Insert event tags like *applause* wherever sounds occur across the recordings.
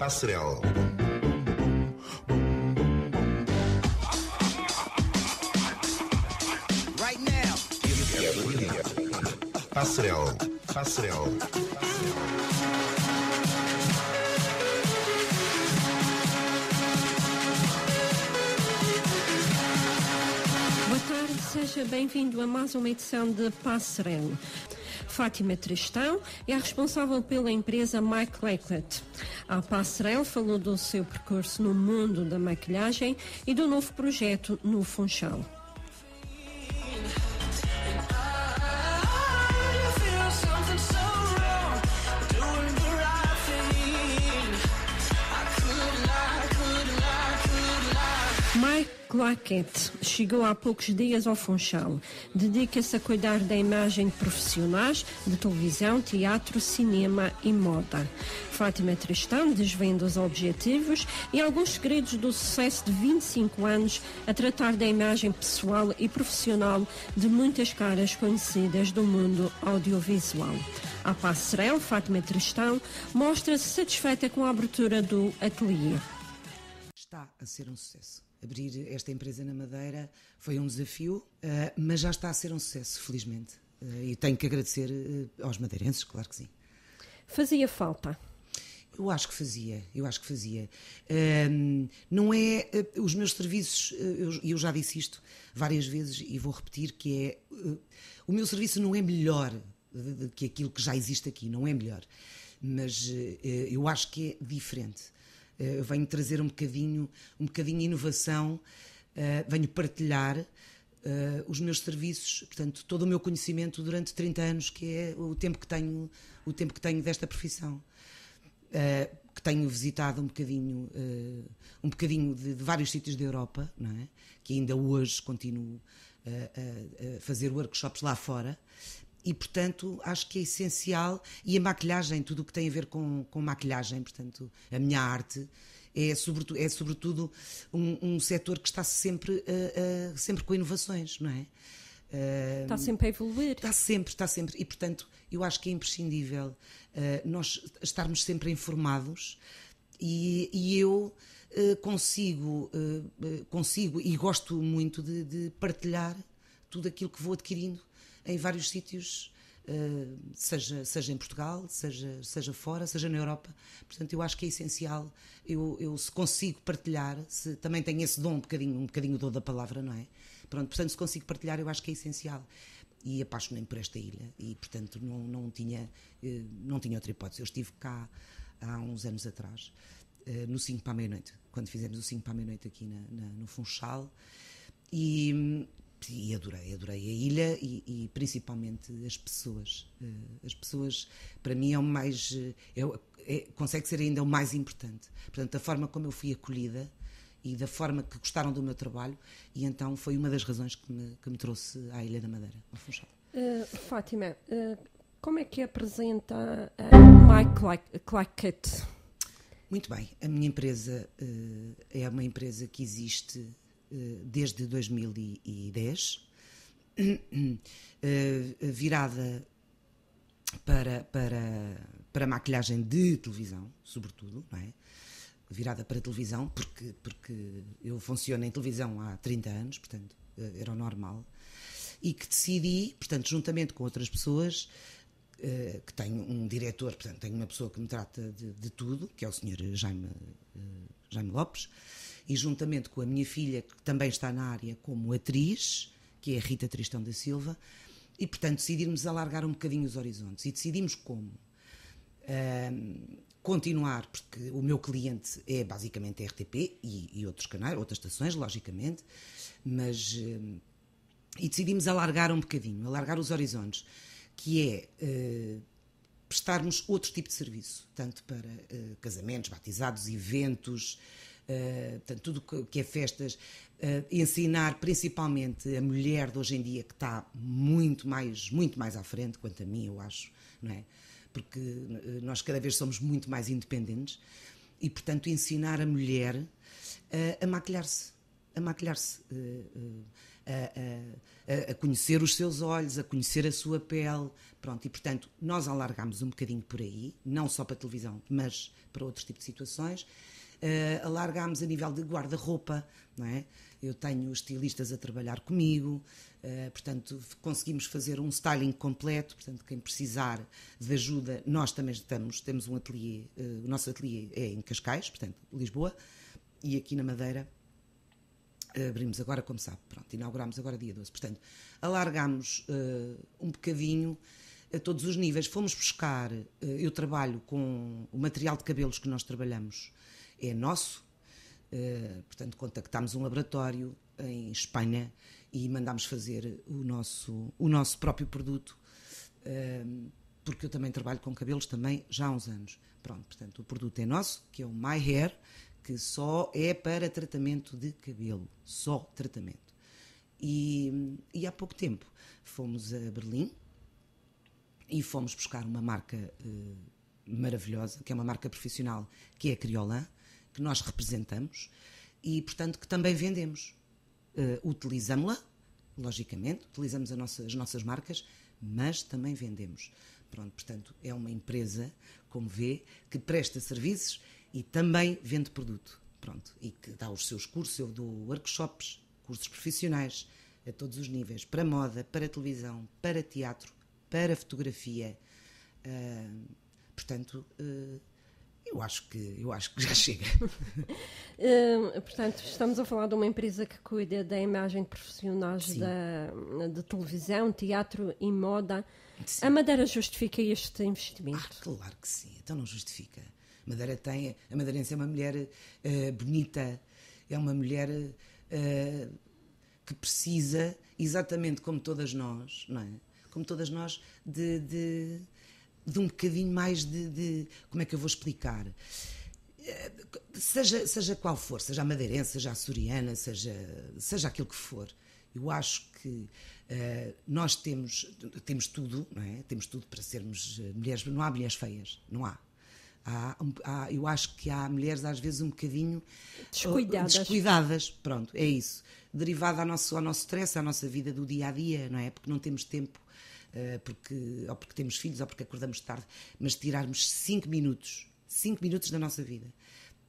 Passarel Right now. Passerelle. Passerelle. Boa tarde, seja bem-vindo a mais uma edição de Passarel. Fátima Tristão é a responsável pela empresa Mike Lakelet. A Passarel, falou do seu percurso no mundo da maquilhagem e do novo projeto no Funchal. Claquete chegou há poucos dias ao Funchal. Dedica-se a cuidar da imagem de profissionais de televisão, teatro, cinema e moda. Fátima Tristão desvenda os objetivos e alguns segredos do sucesso de 25 anos a tratar da imagem pessoal e profissional de muitas caras conhecidas do mundo audiovisual. A passarela, Fátima Tristão mostra-se satisfeita com a abertura do ateliê. Está a ser um sucesso abrir esta empresa na Madeira foi um desafio, eh, mas já está a ser um sucesso, felizmente. Eh, e tenho que agradecer eh, aos madeirenses, claro que sim. Fazia falta? Eu acho que fazia, eu acho que fazia. Ehm, não é. os meus serviços, e eu, já disse isto várias vezes e vou repetir, que é. o meu serviço não é melhor do que aquilo que já existe aqui, não é melhor. Mas eu acho que é diferente eh, eu venho trazer um bocadinho, um bocadinho inovação, eh, venho partilhar eh, os meus serviços, portanto, todo o meu conhecimento durante 30 anos, que é o tempo que tenho, o tempo que tenho desta profissão. que tenho visitado um bocadinho, um bocadinho de, de vários sítios da Europa, não é? que ainda hoje continuo a fazer workshops lá fora, e portanto acho que é essencial e a maquilhagem, tudo o que tem a ver com, com maquilhagem, portanto a minha arte é sobretudo, é sobretudo um, um setor que está sempre, uh, uh, sempre com inovações, não é? Uh, está sempre a evoluir. Está sempre, está sempre. E, portanto, eu acho que é imprescindível eh, nós estarmos sempre informados e, e eu consigo, consigo e gosto muito de, de partilhar tudo aquilo que vou adquirindo em vários sítios, eh, seja, seja em Portugal, seja, seja fora, seja na Europa. Portanto, eu acho que é essencial, eu, eu se consigo partilhar, se também tenho esse dom, um bocadinho, um bocadinho o dom da palavra, não é? Pronto, portanto, se consigo partilhar, eu acho que é essencial e apaixonei-me por esta ilha e portanto não, não tinha eh, não tinha outra hipótese, eu estive cá há uns anos atrás eh, no 5 para a meia-noite, quando fizemos o 5 para a meia-noite aqui na, na, no Funchal e, hum, e adorei, adorei a ilha e, e principalmente as pessoas. Eh, as pessoas, para mim, é o mais. Eh, é, é, consegue ser ainda o mais importante. Portanto, a forma como eu fui acolhida e da forma que gostaram do meu trabalho, e então foi uma das razões que me, que me trouxe à Ilha da Madeira, ao Funchal. Uh, Fátima, uh, como é que é apresenta a Mike Clackett? Muito bem, a minha empresa uh, é uma empresa que existe eh, desde 2010, eh, eh, virada para, para, para maquilhagem de televisão, sobretudo, não é? virada para televisão, porque, porque eu funciono em televisão há 30 anos, portanto, era o normal, e que decidi, portanto, juntamente com outras pessoas, que tenho um diretor, portanto, tenho uma pessoa que me trata de, de tudo, que é o Sr. Jaime, Jaime Lopes, e juntamente com a minha filha, que também está na área como atriz, que é a Rita Tristão da Silva, e portanto decidimos alargar um bocadinho os horizontes. E decidimos como. continuar, porque o meu cliente é basicamente RTP e, e outros canais, outras estações, logicamente, mas. e decidimos alargar um bocadinho, alargar os horizontes, que é. Uh, prestarmos outro tipo de serviço, tanto para uh, casamentos, batizados, eventos, eh, portanto, tudo que, que é festas, uh, ensinar principalmente a mulher de hoje em dia que está muito mais, muito mais à frente, quanto a mim, eu acho, não é? Porque eh, nós cada vez somos muito mais independentes e, portanto, ensinar a mulher uh, a maquilhar-se, a maquilhar-se. A, a, a, conhecer os seus olhos, a conhecer a sua pele. Pronto, e portanto, nós alargámos um bocadinho por aí, não só para televisão, mas para outros tipos de situações. Uh, alargámos a nível de guarda-roupa, não é? Eu tenho estilistas a trabalhar comigo, uh, portanto, conseguimos fazer um styling completo, portanto, quem precisar de ajuda, nós também estamos, temos um ateliê, uh, o nosso ateliê é em Cascais, portanto, Lisboa, e aqui na Madeira abrimos agora, como sabe, pronto, inauguramos agora dia 12. Portanto, alargámos uh, um bocadinho a todos os níveis. Fomos buscar, uh, eu trabalho com o material de cabelos que nós trabalhamos, é nosso. Uh, portanto, contactámos um laboratório em Espanha e mandámos fazer o nosso, o nosso próprio produto, uh, porque eu também trabalho com cabelos também já há uns anos. Pronto, portanto, o produto é nosso, que é o My Hair, que só é para tratamento de cabelo, só tratamento. E, e há pouco tempo fomos a Berlim e fomos buscar uma marca uh, maravilhosa, que é uma marca profissional, que é a Criolan, que nós representamos e, portanto, que também vendemos. Uh, Utilizamos-la, logicamente, utilizamos nossa, as nossas marcas, mas também vendemos. Pronto, portanto, é uma empresa, como vê, que presta serviços e também vende produto. Pronto, e que dá os seus cursos, eu dou workshops, cursos profissionais, a todos os níveis, para moda, para televisão, para teatro, para fotografia. Uh, portanto, uh, eu acho que, eu acho que já chega. uh, *laughs* portanto, estamos a falar de uma empresa que cuida da imagem de profissionais da, de televisão, teatro e moda. Sim. A Madeira justifica este investimento? Ah, claro que sim, então não justifica. Madeira tem, a Madeirense é uma mulher uh, bonita, é uma mulher uh, que precisa, exatamente como todas nós, não é? Como todas nós, de, de de um bocadinho mais de, de como é que eu vou explicar? Eh, seja, seja qual for, seja a madeirense, seja a açoriana, seja, seja aquilo que for, eu acho que uh, nós temos, temos tudo, não é? Temos tudo para sermos eh, mulheres. Não há mulheres feias, não há. Há, há, eu acho que há mulheres às vezes um bocadinho descuidadas, descuidadas pronto, é isso derivado ao nosso, ao nosso stress, à nossa vida do dia a dia, não é? Porque não temos tempo eh, porque, ou porque temos filhos, ou porque acordamos tarde, mas tirarmos 5 minutos, 5 minutos da nossa vida,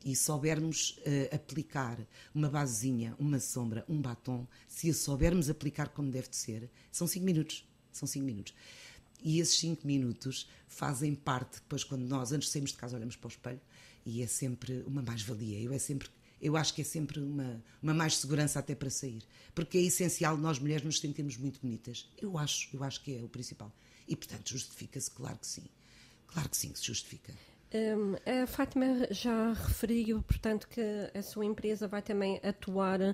e soubermos uh, aplicar uma basezinha, uma sombra, um batom, se a soubermos aplicar como deve de ser, são 5 minutos. São 5 minutos. E esses 5 minutos fazem parte, depois, quando nós, antes de sairmos de casa, olhamos para o espelho, e é sempre uma mais-valia. Eu é sempre eu acho que é sempre uma, uma mais segurança até para sair. Porque é essencial nós mulheres nos sentirmos muito bonitas. Eu acho, eu acho que é o principal. E portanto justifica-se, claro que sim. Claro que sim que se justifica. Um, a Fátima já referiu, portanto, que a sua empresa vai também atuar uh,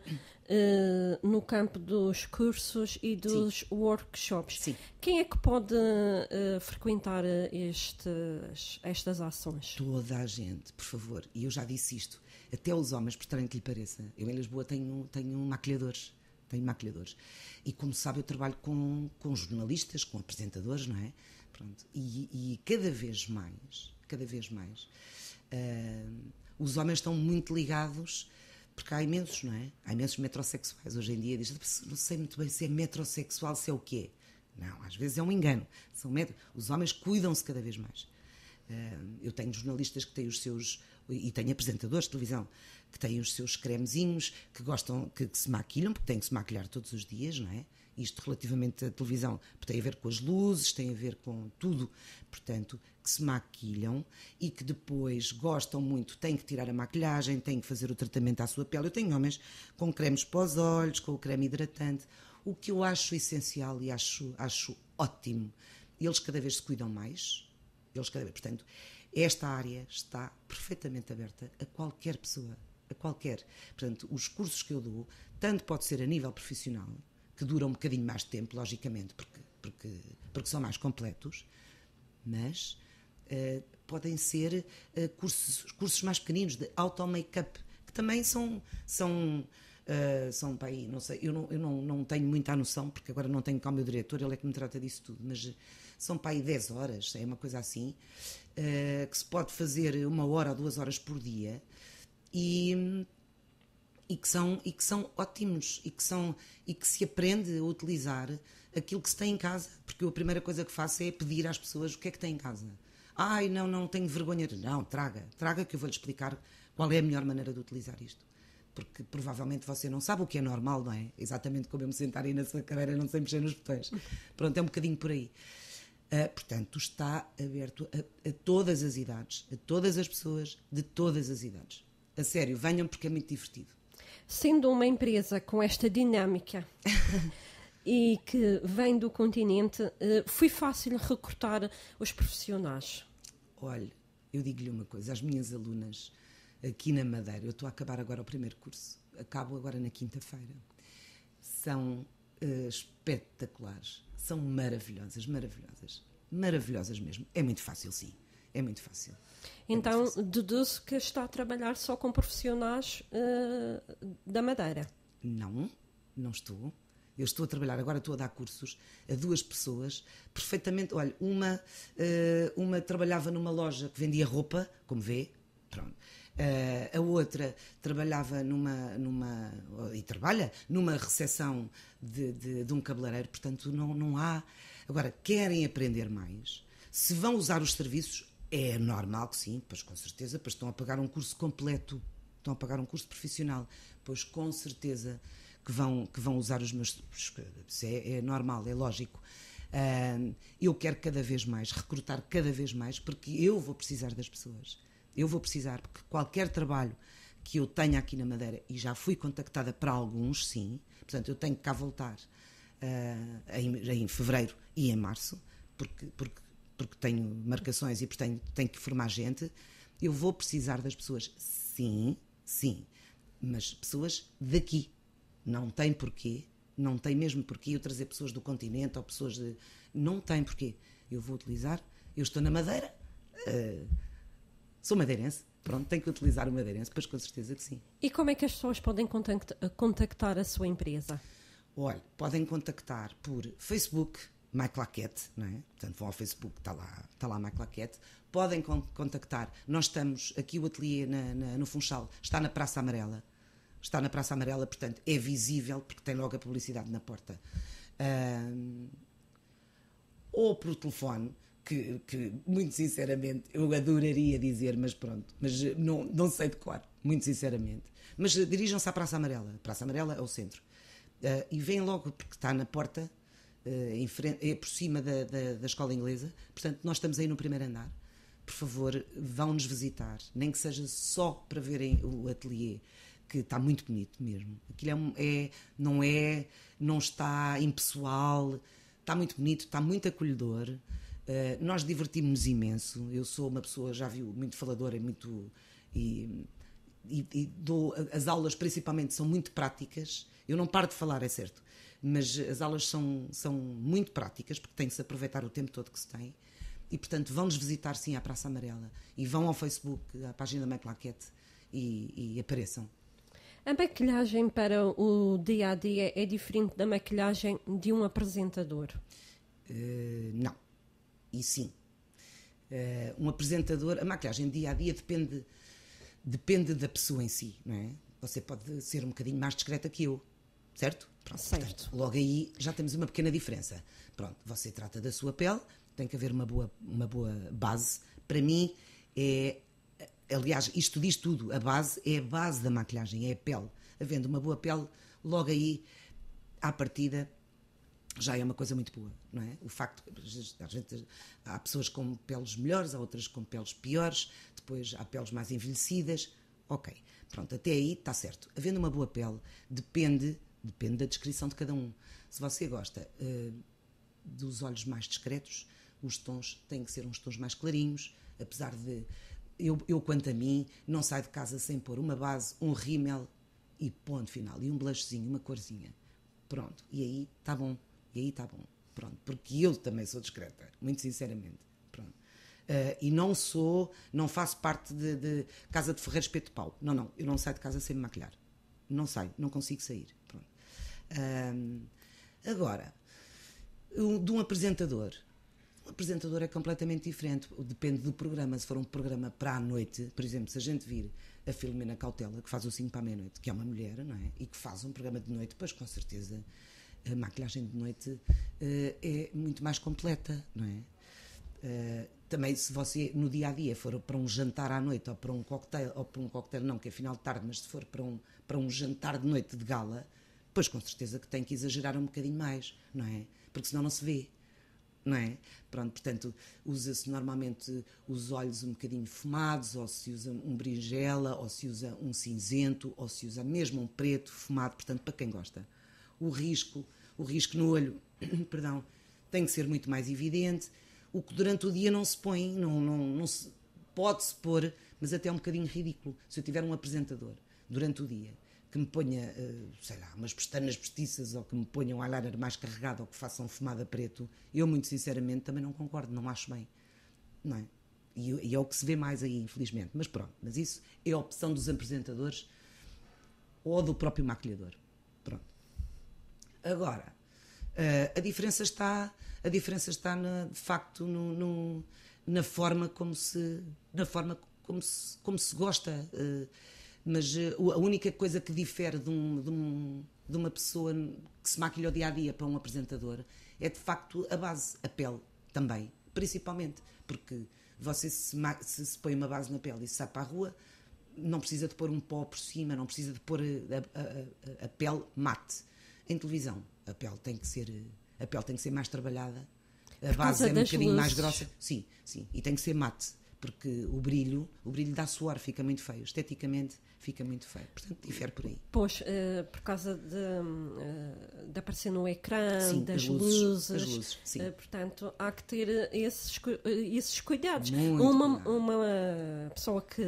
no campo dos cursos e dos Sim. workshops. Sim. Quem é que pode uh, frequentar eh, estes, estas ações? Toda a gente, por favor. E eu já disse isto até os homens, por estranho que lhe pareça. Eu em Lisboa tenho, tenho maquilhadores, tenho maquilhadores. E como sabe, eu trabalho com, com jornalistas, com apresentadores, não é? Pronto. E, e cada vez mais, cada vez mais, uh, os homens estão muito ligados porque há imensos, não é? Há imensos metrosexuais. Hoje em dia diz não sei muito bem se é metrosexual, se é o quê. Não, às vezes é um engano. São met... Os homens cuidam-se cada vez mais. Eh, eu tenho jornalistas que têm os seus e tenho apresentadores de televisão que têm os seus cremezinhos, que gostam, que, que, se maquilham, porque têm que se maquilhar todos os dias, não é? Isto relativamente à televisão, porque tem a ver com as luzes, tem a ver com tudo, portanto, que se maquilham e que depois gostam muito, têm que tirar a maquilhagem, têm que fazer o tratamento à sua pele. Eu tenho homens com cremes pós olhos, com o creme hidratante, o que eu acho essencial e acho, acho ótimo. Eles cada vez se cuidam mais, eles cada vez. Portanto, esta área está perfeitamente aberta a qualquer pessoa, a qualquer. Portanto, os cursos que eu dou, tanto pode ser a nível profissional, que duram um bocadinho mais de tempo, logicamente, porque, porque, porque são mais completos, mas uh, podem ser uh, cursos, cursos mais pequeninos de auto-make-up, que também são, são ah, são para aí, não sei, eu, não, eu não, não tenho muita noção, porque agora não tenho cá o meu diretor, ele é que me trata disso tudo, mas são para aí 10 horas, é uma coisa assim, uh, que se pode fazer uma hora ou duas horas por dia e, e, que são, e que são ótimos e que, são, e que se aprende a utilizar aquilo que se tem em casa, porque a primeira coisa que faço é pedir às pessoas o que é que tem em casa. Ai, não, não tenho vergonha. Não, traga, traga que eu vou-lhe explicar qual é a melhor maneira de utilizar isto porque provavelmente você não sabe o que é normal, não é? Exatamente como eu me sentar aí na sua cadeira não sei mexer nos botões. Pronto, é um bocadinho por aí. Uh, portanto, está aberto a, a, todas as idades, a todas as pessoas de todas as idades. A sério, venham porque é muito divertido. Sendo uma empresa com esta dinâmica *laughs* e que vem do continente, uh, foi fácil recrutar os profissionais? Olha, eu digo-lhe uma coisa, as minhas alunas aqui na Madeira. Eu estou a acabar agora o primeiro curso, acabo agora na quinta-feira. São uh, espetaculares, são maravilhosas, maravilhosas, maravilhosas mesmo. É muito fácil, sim, é muito fácil. É então, é deduzo que está a trabalhar só com profissionais uh, da Madeira. Não, não estou. Eu estou a trabalhar agora, estou a dar cursos a duas pessoas, perfeitamente. Olha, uma, eh, uma trabalhava numa loja que vendia roupa, como vê, pronto. Uh, a outra trabalhava numa, numa e trabalha numa recepção de, de, de um cabeleireiro, portanto não, não há. Agora, querem aprender mais? Se vão usar os serviços, é normal que sim, pois com certeza, pois estão a pagar um curso completo, estão a pagar um curso profissional, pois com certeza que vão, que vão usar os meus. é, é normal, é lógico. Uh, eu quero cada vez mais, recrutar cada vez mais, porque eu vou precisar das pessoas eu vou precisar, porque qualquer trabalho que eu tenha aqui na Madeira, e já fui contactada para alguns, sim, portanto eu tenho que cá voltar uh, em, em, fevereiro e em março, porque, porque, porque tenho marcações e portanto tenho que formar gente, eu vou precisar das pessoas, sim, sim, mas pessoas daqui. Não tem porquê, não tem mesmo porquê eu trazer pessoas do continente ou pessoas de. Não tem porquê. Eu vou utilizar, eu estou na Madeira. Uh, sou madeirense, pronto, tenho que utilizar o madeirense, pois com certeza que sim. E como é que as pessoas podem contactar a sua empresa? Olha, podem contactar por Facebook, Mike Laquette, não é? Portanto, vão ao Facebook, está lá, está lá Mike Laquette. Podem contactar. Nós estamos aqui, o ateliê na, na, no Funchal está na Praça Amarela. Está na Praça Amarela, portanto, é visível porque tem logo a publicidade na porta. Um, ou por telefone, que, que, muito sinceramente eu adoraria dizer, mas pronto, mas eh, não, não sei de cor, muito sinceramente. Mas eh, dirijam-se à Praça Amarela. A Praça Amarela é o centro. Uh, e vêm logo, porque está na porta, uh, em frente, é por cima da, da, da, escola inglesa. Portanto, nós estamos aí no primeiro andar. Por favor, vão-nos visitar, nem que seja só para verem o ateliê que está muito bonito mesmo. Aquilo é, é não é, não está impessoal, está muito bonito, está muito acolhedor. Eh, nós divertimos-nos imenso. Eu sou uma pessoa, já viu, muito faladora muito, e, e, e dou, as aulas principalmente são muito práticas. Eu não paro de falar, é certo, mas as aulas são, são muito práticas porque tem-se aproveitar o tempo todo que se tem. E, portanto, vão-nos visitar sim à Praça Amarela e vão ao Facebook, à página da Maclaquete e, e apareçam. A maquilhagem para o dia a dia é diferente da maquilhagem de um apresentador? Uh, não e sim, eh, um apresentador, a maquilhagem dia a dia depende, depende da pessoa em si, não é? Você pode ser um bocadinho mais discreta que eu, certo? Pronto, certo. Portanto, logo aí já temos uma pequena diferença. Pronto, você trata da sua pele, tem que haver uma boa, uma boa base. Para mim, é. Aliás, isto diz tudo. A base é a base da maquilhagem, é a pele. Havendo uma boa pele, logo aí, à partida, já é uma coisa muito boa, não é? O facto, às vezes, há pessoas com peles melhores, há outras com peles piores, depois há peles mais envelhecidas, ok. Pronto, até aí está certo. Havendo uma boa pele, depende, depende da descrição de cada um. Se você gosta uh, dos olhos mais discretos, os tons têm que ser uns tons mais clarinhos, apesar de eu, eu quanto a mim, não saio de casa sem pôr uma base, um rímel e ponto final, e um blushzinho, uma corzinha. Pronto, e aí está bom e aí está bom, pronto. Porque eu também sou discreta, muito sinceramente. Pronto. Uh, e não sou, não faço parte de, de casa de ferreiros peito pau. Não, não, eu não saio de casa sem me maquilhar. Não saio, não consigo sair. Pronto. Ehm, agora, de um apresentador. Um apresentador é completamente diferente, depende do programa. Se for um programa para a noite, por exemplo, se a gente vir a Filomena Cautela, que faz o 5 para a meia-noite, que é uma mulher, não é? E que faz um programa de noite, pois com certeza a maquilhagem de noite eh, é muito mais completa, não é? Eh, também se você no dia a dia for para um jantar à noite ou para um cocktail, ou para um cocktail não que é final de tarde mas se for para um para um jantar de noite de gala pois com certeza que tem que exagerar um bocadinho mais não é porque senão não se vê não é pronto portanto usa-se normalmente os olhos um bocadinho fumados ou se usa um berinjela ou se usa um cinzento ou se usa mesmo um preto fumado portanto para quem gosta o risco, o risco no olho, *clears throat* perdão, tem que ser muito mais evidente. O que durante o dia não se põe, não, não, não se pode-se pôr, mas até é um bocadinho ridículo. Se eu tiver um apresentador durante o dia que me ponha, eh, sei lá, umas pestanas postiças ou que me ponha um eyeliner mais carregado ou que faça um fumada preto, eu muito sinceramente também não concordo, não acho bem. Não é? E, e é o que se vê mais aí, infelizmente. Mas pronto, mas isso é a opção dos apresentadores ou do próprio maquilhador. Agora, eh, a diferença está, a diferença está na, de facto no, no, na forma como se, na forma como se, como se gosta. Eh, mas eh, a única coisa que difere de, um, de, um, de uma pessoa que se maquilha o dia a dia para um apresentador é de facto a base, a pele também, principalmente, porque você se, se, se põe uma base na pele e se sai para a rua, não precisa de pôr um pó por cima, não precisa de pôr a, a, a, a pele mate. Em televisão, a pele tem que ser, a pele tem que ser mais trabalhada, a Por base é um bocadinho luzes. mais grossa. Sim, sim, e tem que ser mate porque o brilho, o brilho dá suor, fica muito feio, esteticamente fica muito feio, portanto difere por aí. Pois, uh, por causa de, uh, de aparecer no ecrã, sim, das luzes, luzes, eh, luzes uh, portanto há que ter esses, esses cuidados. uma, uma pessoa que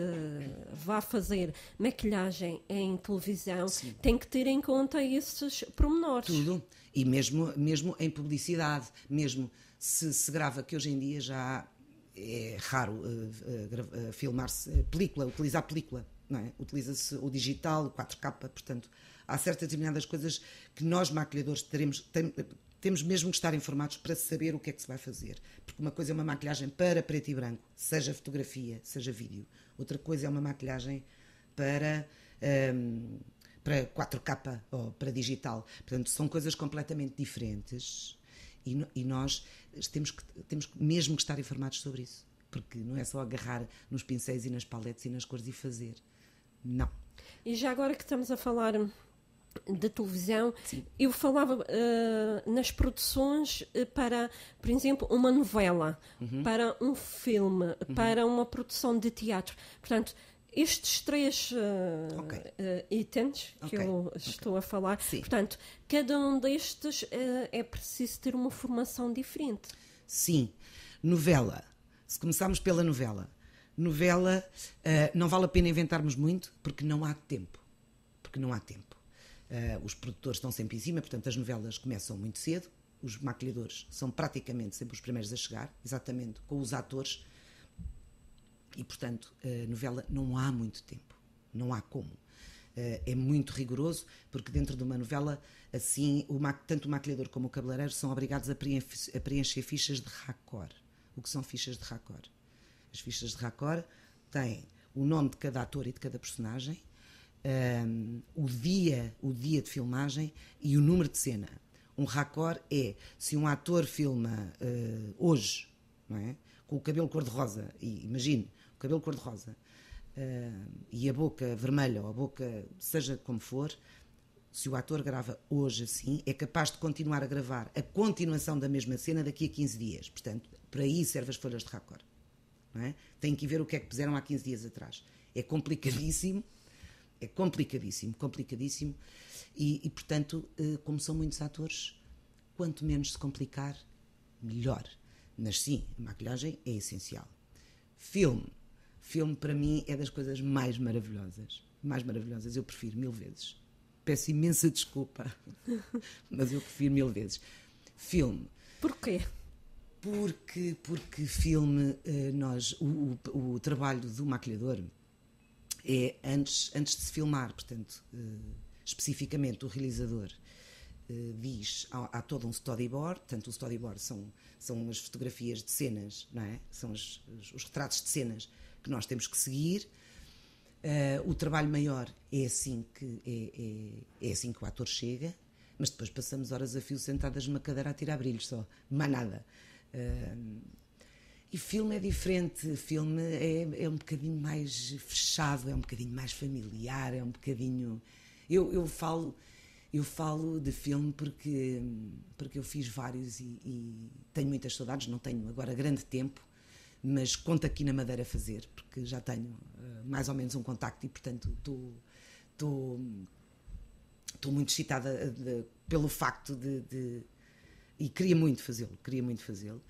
vá fazer maquilhagem em televisão sim. tem que ter em conta esses pormenores. Tudo, e mesmo, mesmo em publicidade, mesmo se se grava, que hoje em dia já há é raro uh, uh, filmar-se película, utilizar película. É? Utiliza-se o digital, o 4K, portanto, há certas determinadas coisas que nós, maquilhadores, teremos, tem, temos mesmo que estar informados para saber o que é que se vai fazer. Porque uma coisa é uma maquilhagem para preto e branco, seja fotografia, seja vídeo. Outra coisa é uma maquilhagem para. Um, ehm, para 4K ou para digital. Portanto, são coisas completamente diferentes e, e nós temos que, temos mesmo que estar informados sobre isso. Porque não é só agarrar nos pincéis e nas paletes e nas cores e fazer. Não. E já agora que estamos a falar da televisão, Sim. eu falava uh, nas produções eh, para, por exemplo, uma novela, uhum. para um filme, uhum. para uma produção de teatro. Portanto, estes três uh, okay. uh, itens que okay. eu estou okay. a falar, Sim. portanto, cada um destes uh, é preciso ter uma formação diferente. Sim. Novela. Se começarmos pela novela. Novela, não vale a pena inventarmos muito porque não há tempo. Porque não há tempo. os produtores estão sempre em cima, portanto, as novelas começam muito cedo. Os maquilhadores são praticamente sempre os primeiros a chegar, exatamente com os atores e, portanto, eh, novela não há muito tempo, não há como. Eh, é muito rigoroso, porque dentro de uma novela, assim, tanto o maquilhador como o cabeleireiro são obrigados a preencher fichas de racor. O que são fichas de racor? As fichas de racor têm o nome de cada ator e de cada personagem, um, eh, o dia, o dia de filmagem e o número de cena. Um racor é se um ator filma uh, hoje, não é? com o cabelo cor-de-rosa, e imagine, cabelo cor-de-rosa uh, e a boca vermelha ou a boca, seja como for, se o ator grava hoje assim, é capaz de continuar a gravar a continuação da mesma cena daqui a 15 dias. Portanto, para aí servem as folhas de raccord. é? Tem que ver o que é que puseram há 15 dias atrás. É complicadíssimo, é complicadíssimo, complicadíssimo. E, e portanto, eh, como são muitos atores, quanto menos se complicar, melhor. Mas sim, a maquilhagem é essencial. Filme filme, para mim, é das coisas mais maravilhosas. Mais maravilhosas, eu prefiro mil vezes. Peço imensa desculpa, *laughs* mas eu prefiro mil vezes. Filme. Porquê? Porque, porque filme, eh, nós, o, o, o trabalho do maquilhador é antes, antes de se filmar, portanto, eh, especificamente o realizador eh, diz há, há, todo um storyboard, portanto o storyboard são são as fotografias de cenas, não é? São os, os retratos de cenas que nós temos que seguir. Uh, o trabalho maior é assim que é, é, é, assim que o ator chega, mas depois passamos horas a fio sentadas numa cadeira a tirar brilhos só, mais nada. Uh, e filme é diferente, filme é, é um bocadinho mais fechado, é um bocadinho mais familiar, é um bocadinho. Eu, eu falo eu falo de filme porque porque eu fiz vários e, e tenho muitas saudades, não tenho agora grande tempo mas conto aqui na Madeira fazer, porque já tenho uh, mais ou menos um contacto e, portanto, estou muito excitada eh, de, pelo facto de, de, E queria muito fazê-lo, queria muito fazê-lo.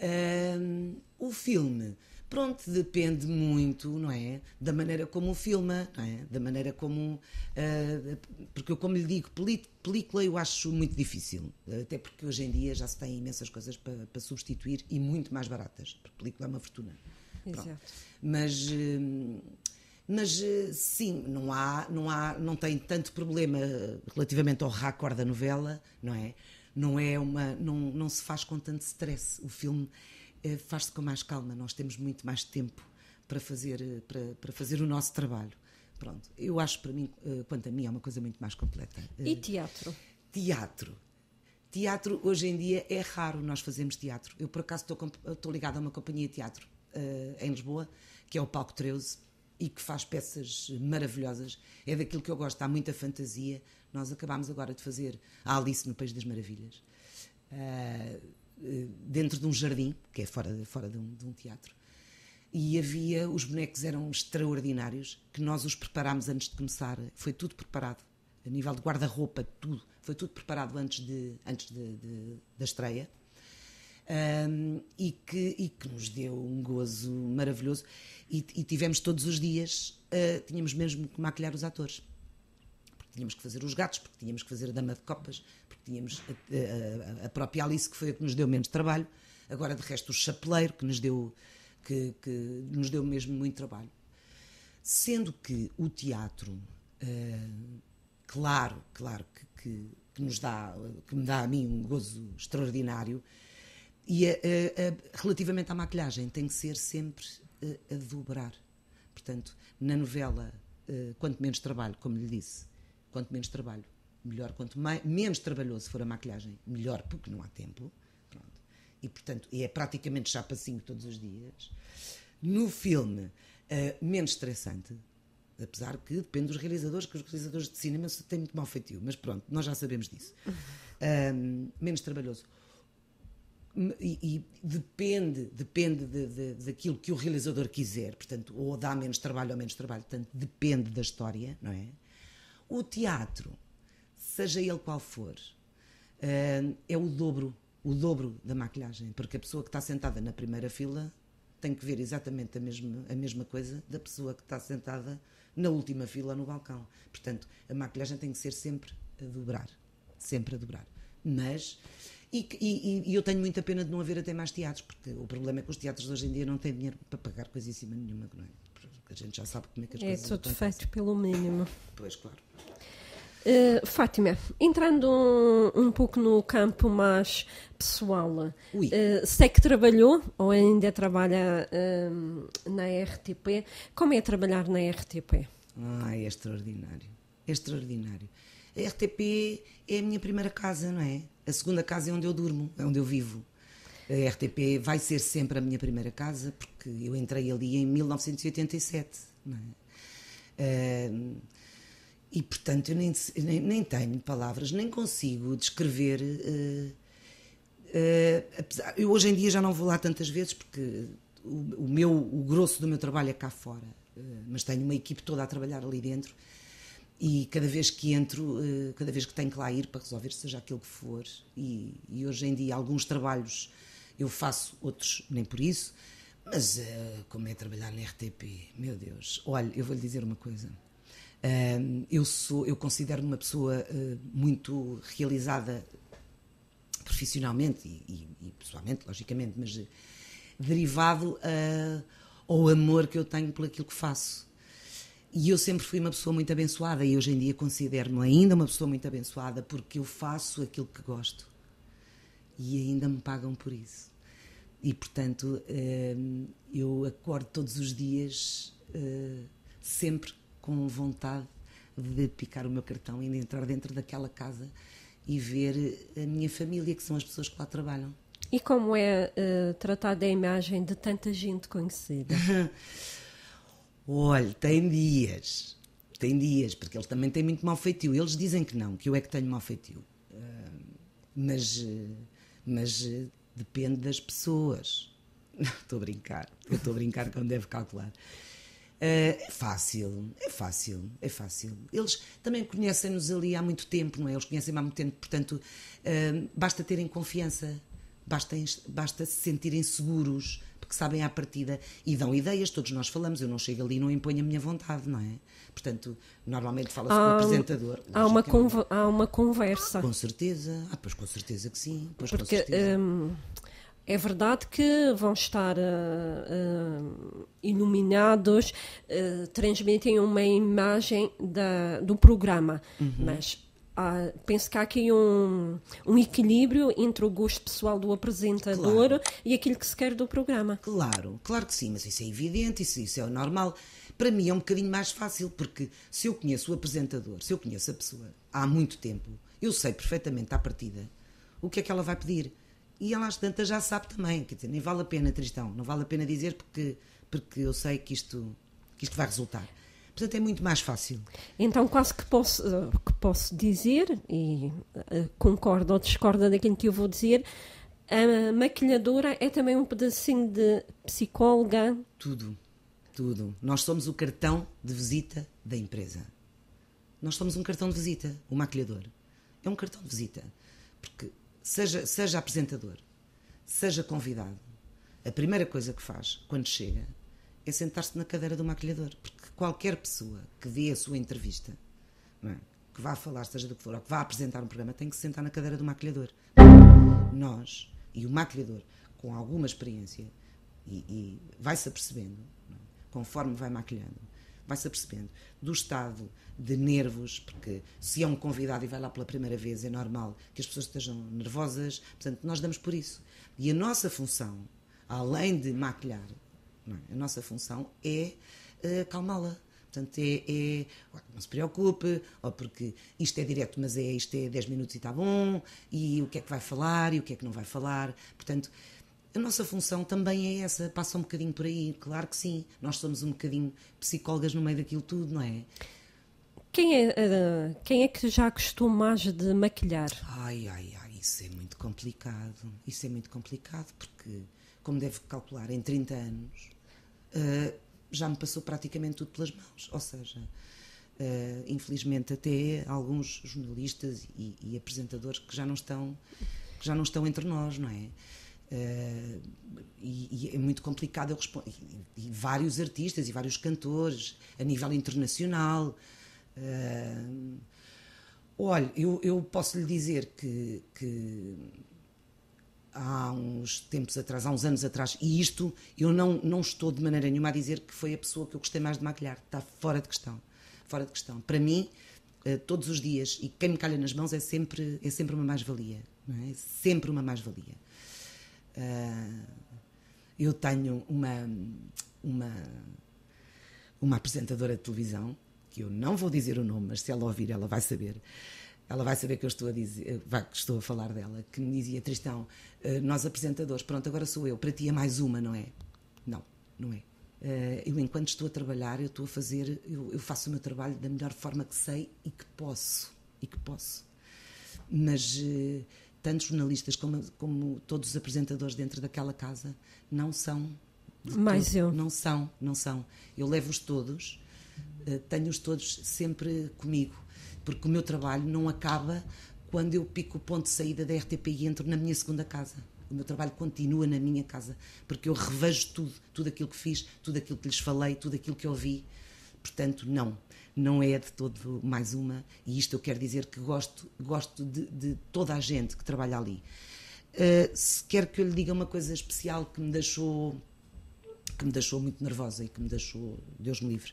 Uh, o filme Pronto, depende muito, não é? Da maneira como o filma, não é? Da maneira como. Uh, porque eu, como lhe digo, película eu acho muito difícil. Até porque hoje em dia já se tem imensas coisas para, para substituir e muito mais baratas. Porque película é uma fortuna. Exato. Mas. Uh, mas eh, sim, não há, não há, não tem tanto problema relativamente ao raccord da novela, não é? Não é uma, não, não se faz com tanto stress. O filme eh, faz-se com mais calma, nós temos muito mais tempo para fazer, eh, para, para fazer o nosso trabalho. Pronto, eu acho para mim, eh, quanto a mim, é uma coisa muito mais completa. E teatro? Teatro. Teatro, hoje em dia, é raro nós fazermos teatro. Eu, por acaso, estou, estou ligada a uma companhia de teatro em Lisboa, que é o Palco 13, e que faz peças maravilhosas. É daquilo que eu gosto, há muita fantasia. Nós acabámos agora de fazer a Alice no País das Maravilhas. Uh, eh, dentro de um jardim, que é fora, de, fora de um, de um teatro, e havia, os bonecos eram extraordinários, que nós os preparámos antes de começar, foi tudo preparado, a nível de guarda-roupa, tudo, foi tudo preparado antes, de, antes de, de da estreia, um, e, que, e que nos deu um gozo maravilhoso, e, e tivemos todos os dias, uh, tínhamos mesmo que maquilhar os atores, porque tínhamos que fazer os gatos, porque tínhamos que fazer a dama de copas, Tínhamos a, a, a, própria Alice, que foi a que nos deu menos trabalho, agora de resto o Chapeleiro, que nos deu, que, que nos deu mesmo muito trabalho. Sendo que o teatro, uh, claro, claro que, que, que, nos dá, que me dá a mim um gozo extraordinário, e a, relativamente à maquilhagem, tem que ser sempre eh, a dobrar. Portanto, na novela, eh, quanto menos trabalho, como lhe disse, quanto menos trabalho, melhor. Quanto mais, menos trabalhoso for a maquilhagem, melhor, porque não há tempo. Pronto. E, portanto, é praticamente chapacinho todos os dias. No filme, uh, menos estressante, apesar que depende dos realizadores, que os realizadores de cinema têm muito mau feitio, mas pronto, nós já sabemos disso. Um, *laughs* menos trabalhoso. E, e depende, depende de, de, daquilo que o realizador quiser, portanto, ou dá menos trabalho ou menos trabalho, portanto, depende da história, não é? O teatro seja ele qual for, eh, é o dobro, o dobro da maquilhagem, porque a pessoa que está sentada na primeira fila tem que ver exatamente a mesma, a mesma coisa da pessoa que está sentada na última fila no balcão. Portanto, a maquilhagem tem que ser sempre a dobrar, sempre a dobrar. Mas e, e, e, eu tenho muita pena de não haver até mais teatros, porque o problema é que os teatros hoje em dia não têm dinheiro para pagar coisa em cima nenhuma, não é? A gente já sabe como é que as é, coisas. É, são defeitos pelo mínimo. Pois, claro. Uh, Fátima, entrando um, um, pouco no campo mais pessoal, uh, eh, sei é que trabalhou ou ainda trabalha uh, na RTP. Como é trabalhar na RTP? Ah, é extraordinário. É extraordinário. A RTP é a minha primeira casa, não é? A segunda casa é onde eu durmo, é onde eu vivo. A RTP vai ser sempre a minha primeira casa, porque eu entrei ali em 1987, não é? Uh, e, portanto, eu nem, nem, nem tenho palavras, nem consigo descrever. Uh, uh, apesar, eu hoje em dia já não vou lá tantas vezes porque o, o meu, o grosso do meu trabalho é cá fora, uh, mas tenho uma equipe toda a trabalhar ali dentro e cada vez que entro, cada vez que tenho que lá ir para resolver seja aquilo que for, e, e hoje em dia alguns trabalhos eu faço, outros nem por isso, mas como é trabalhar na RTP, meu Deus, olha, eu vou lhe dizer uma coisa eu sou, eu considero-me uma pessoa ah, muito realizada profissionalmente e, e, e pessoalmente, logicamente, mas derivado a, ah, ao amor que eu tenho por aquilo que faço. E eu sempre fui uma pessoa muito abençoada e hoje em dia considero-me ainda uma pessoa muito abençoada porque eu faço aquilo que gosto e ainda me pagam por isso. E portanto eu acordo todos os dias ah, sempre com vontade de picar o meu cartão e de entrar dentro daquela casa e ver a minha família, que são as pessoas que lá trabalham. E como é uh, tratada a imagem de tanta gente conhecida? *laughs* Olha, tem dias, tem dias, porque eles também têm muito mau feitio. Eles dizem que não, que eu é que tenho mau feitio. Uh, mas, eh, mas eh, depende das pessoas. *laughs* estou a brincar, eu estou a brincar quando devo é calcular. Eh, é fácil, é fácil, é fácil. Eles também conhecem-nos ali há muito tempo, não é? Eles conhecem-me há muito tempo, portanto, eh, basta terem confiança, basta, basta se sentirem seguros, porque sabem à partida e dão ideias, todos nós falamos, eu não chego ali e não imponho a minha vontade, não é? Portanto, normalmente fala-se com o apresentador. Há uma, há uma conversa. Com certeza, ah, pois com certeza que sim. Pois, porque, com certeza. Hum... É verdade que vão estar uh, uh, iluminados, uh, transmitem uma imagem da, do programa, uhum. mas ah, penso que há aqui um, um, equilíbrio entre o gosto pessoal do apresentador claro. e aquilo que se quer do programa. Claro, claro que sim, mas isso é evidente, isso, isso é o normal. Para mim é um bocadinho mais fácil, porque se eu conheço o apresentador, se eu conheço a pessoa há muito tempo, eu sei perfeitamente à partida o que é que ela vai pedir e ela às tantas já sabe também, quer dizer, nem vale a pena, Tristão, não vale a pena dizer porque, porque eu sei que isto, que isto vai resultar. Portanto, é muito mais fácil. Então, quase que posso, eh, que posso dizer, e eh, concordo ou discordo daquilo que eu vou dizer, a maquilhadora é também um pedacinho de psicóloga. Tudo, tudo. Nós somos o cartão de visita da empresa. Nós somos um cartão de visita, o maquilhador. É um cartão de visita. Porque seja, seja apresentador, seja convidado, a primeira coisa que faz quando chega é sentar-se na cadeira do maquilhador, porque qualquer pessoa que vê a sua entrevista, é? que vá falar, seja do que for, ou que vá apresentar um programa, tem que sentar na cadeira do maquilhador. Nós, e o maquilhador, com alguma experiência, e, e vai-se apercebendo, é? conforme vai maquilhando, vai-se apercebendo do estado de nervos, porque se é um convidado e vai lá pela primeira vez, é normal que as pessoas estejam nervosas, portanto, nós damos por isso. E a nossa função, além de maquilhar, é? a nossa função é eh, acalmá-la. Uh, Portanto, é, é, não se preocupe, ou porque isto é direto, mas é isto é 10 minutos e está bom, e o que é que vai falar e o que é que não vai falar. Portanto, a nossa função também é essa, passa um bocadinho por aí, claro que sim. Nós somos um bocadinho psicólogas no meio daquilo tudo, não é? Quem é, eh, quem é que já gostou mais de maquilhar? Ai, ai, ai, isso é muito complicado. Isso é muito complicado porque, como deve calcular, em 30 anos eh, já me passou praticamente tudo pelas mãos. Ou seja, eh, infelizmente até alguns jornalistas e, e apresentadores que já não estão que já não estão entre nós, não é? Uh, e, e, é muito complicado responder. E, e, vários artistas e vários cantores a nível internacional. Uh, olha, eu, eu posso lhe dizer que, que há uns tempos atrás, há uns anos atrás, e isto eu não, não estou de maneira nenhuma a dizer que foi a pessoa que eu gostei mais de maquilhar. Está fora de questão. Fora de questão. Para mim, uh, todos os dias, e quem me calha nas mãos é sempre, é sempre uma mais-valia. É? é? Sempre uma mais-valia Uh, eu tenho uma, uma, uma apresentadora de televisão, que eu não vou dizer o nome, mas se ela ouvir, ela vai saber. Ela vai saber que eu estou a dizer, que estou a falar dela, que me dizia Tristão, ah, nós apresentadores, pronto, agora sou eu, para ti é mais uma, não é? Não, não é. Ah, eu enquanto estou a trabalhar, eu estou a fazer, eu faço o meu trabalho da melhor forma que sei e que posso, e que posso. Mas tanto jornalistas como, como todos os apresentadores dentro daquela casa não são. mais eu. Não são, não são. Eu levo-os todos, eh, tenho-os todos sempre comigo, porque o meu trabalho não acaba quando eu pico o ponto de saída da RTP e entro na minha segunda casa. O meu trabalho continua na minha casa, porque eu revejo tudo, tudo aquilo que fiz, tudo aquilo que lhes falei, tudo aquilo que ouvi. Portanto, não não é de todo mais uma, e isto eu quero dizer que gosto, gosto de, de toda a gente que trabalha ali. Uh, se quer que eu lhe diga uma coisa especial que me deixou que me deixou muito nervosa e que me deixou, Deus me livre.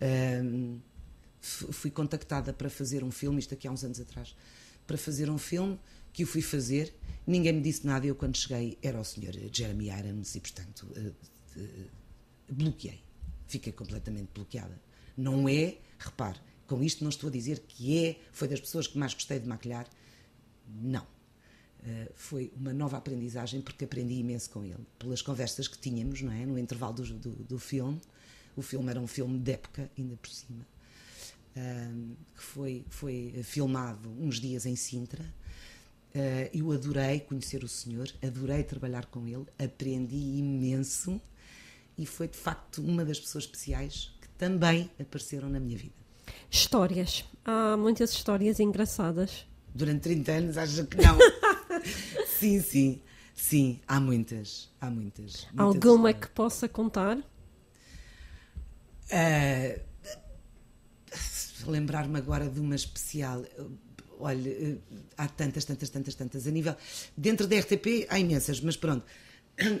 Uh, fui contactada para fazer um filme, isto aqui há uns anos atrás, para fazer um filme que eu fui fazer, ninguém me disse nada, eu quando cheguei era o senhor Jeremy Irons e, portanto, uh, bloqueei. Fiquei completamente bloqueada. Não é Repare, com isto não estou a dizer que é, foi das pessoas que mais gostei de maquilhar. Não. Uh, foi uma nova aprendizagem porque aprendi imenso com ele. Pelas conversas que tínhamos, não é? No intervalo do, do, do filme. O filme era um filme de época, ainda por cima. Uh, que foi, foi filmado uns dias em Sintra. Uh, eu adorei conhecer o senhor, adorei trabalhar com ele, aprendi imenso e foi de facto uma das pessoas especiais também apareceram na minha vida. Histórias. Há muitas histórias engraçadas. Durante 30 anos, acho que não? *laughs* sim, sim. Sim, há muitas. Há muitas. muitas Alguma histórias. que possa contar? Uh, Lembrar-me agora de uma especial. Olha, há tantas, tantas, tantas, tantas. A nível. Dentro da RTP há imensas, mas pronto.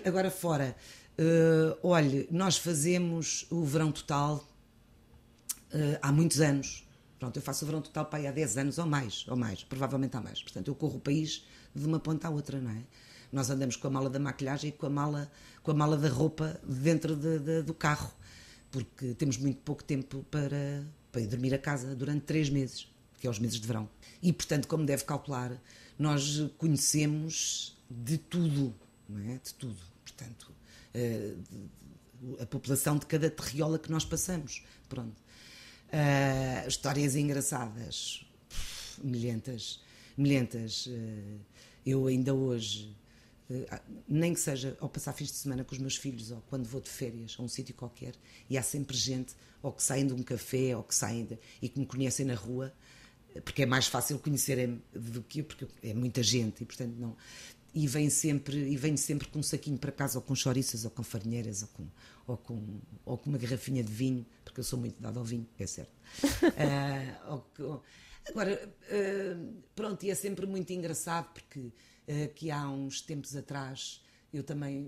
Agora fora. Uh, olha, nós fazemos o verão total eh, há muitos anos. Pronto, eu faço o verão total para aí há 10 anos ou mais, ou mais, provavelmente há mais. Portanto, eu corro o país de uma ponta à outra, não é? Nós andamos com a mala da maquilhagem e com a mala, com a mala da roupa dentro de, de, do carro, porque temos muito pouco tempo para, para ir dormir a casa durante 3 meses, que é os meses de verão. E, portanto, como deve calcular, nós conhecemos de tudo, não é? De tudo. Portanto, eh, a população de cada terriola que nós passamos. Pronto. Uh, histórias engraçadas, milhentas, milhentas. Uh, eu ainda hoje, uh, nem que seja ao passar fins de semana com os meus filhos ou quando vou de férias a um sítio qualquer, e há sempre gente ou que saem de um café ou que saem de, e que me conhecem na rua, porque é mais fácil conhecerem do que eu, porque é muita gente e portanto não. E vem sempre, e vem sempre com um saquinho para casa ou com chouriças ou com farinheiras ou com, ou com, ou com uma garrafinha de vinho, porque eu sou muito dada ao vinho, é certo. uh, *laughs* ou, agora, uh, pronto, e é sempre muito engraçado porque uh, que há uns tempos atrás eu também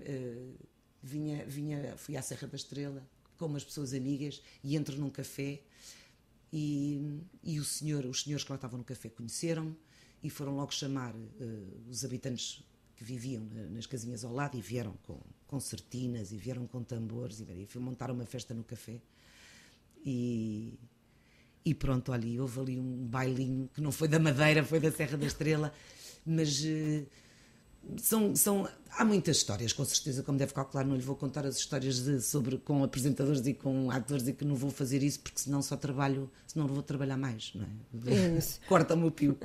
vinha, vinha, fui à Serra da Estrela com umas pessoas amigas e entro num café e, e o senhor, os senhores que lá estavam no café conheceram e foram logo chamar os habitantes que viviam nas casinhas ao lado e vieram com concertinas e vieram com tambores e, e montar uma festa no café. E, e pronto, ali houve ali um bailinho que não foi da Madeira, foi da Serra da Estrela, mas eh, são, são há muitas histórias, com certeza, como deve calcular, não lhe vou contar as histórias de, sobre com apresentadores e com atores e que não vou fazer isso porque senão só trabalho, senão não vou trabalhar mais, não é? é *laughs* Corta-me o pio.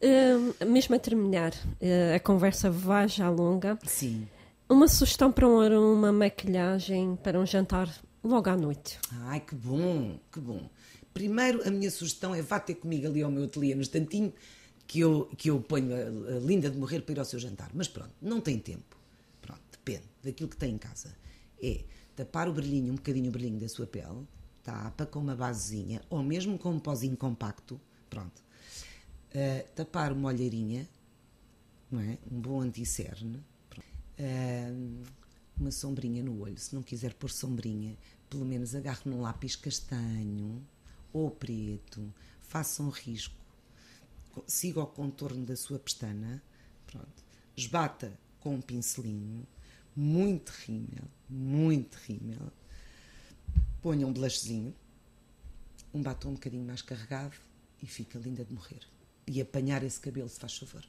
Uh, *laughs* mesmo a terminar, uh, a conversa vai já longa. Sim. Uma sugestão para um, uma maquilhagem para um jantar logo à noite. Ai, que bom, que bom. Primeiro, a minha sugestão é vá ter comigo ali ao meu ateliê no instantinho que eu, que eu ponho a, a linda de morrer para ir ao seu jantar. Mas pronto, não tem tempo. Pronto, depende daquilo que tem em casa. É tapar o brilhinho, um bocadinho o brilhinho da sua pele, tapa com uma basezinha ou mesmo com um pozinho compacto, pronto. Uh, tapar uma olheirinha, não é? um bom anticerne, ah, uma sombrinha no olho. Se não quiser pôr sombrinha, pelo menos agarre num lápis castanho ou preto, faça um risco, siga o contorno da sua pestana, pronto, esbata com um pincelinho, muito rímel, muito rímel, ponha um blushzinho, um batom um bocadinho mais carregado e fica linda de morrer. E apanhar esse cabelo, se faz favor.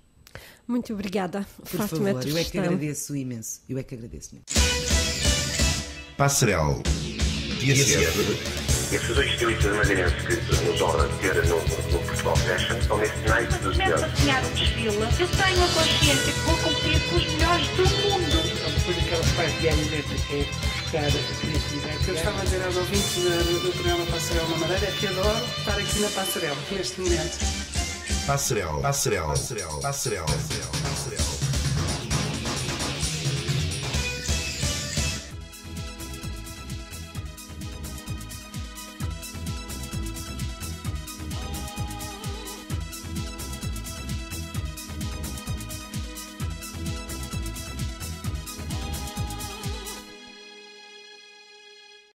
Muito obrigada. Por Fátima favor, eu é que agradeço imenso. Eu é que agradeço. Passarel. TSF. Esses dois estilistas madeirenses que nos honram de ter no, Portugal Fashion estão neste sinais dos melhores. a eu tenho a consciência que vou competir com os melhores do mundo. Depois aquela parte diariamente que é buscar a criatividade. Eu estava a dizer aos ouvintes eh, do programa Passarela na Madeira é que adoro estar aqui na Passarela, neste momento. 八四了，八四了，八四了，八四了。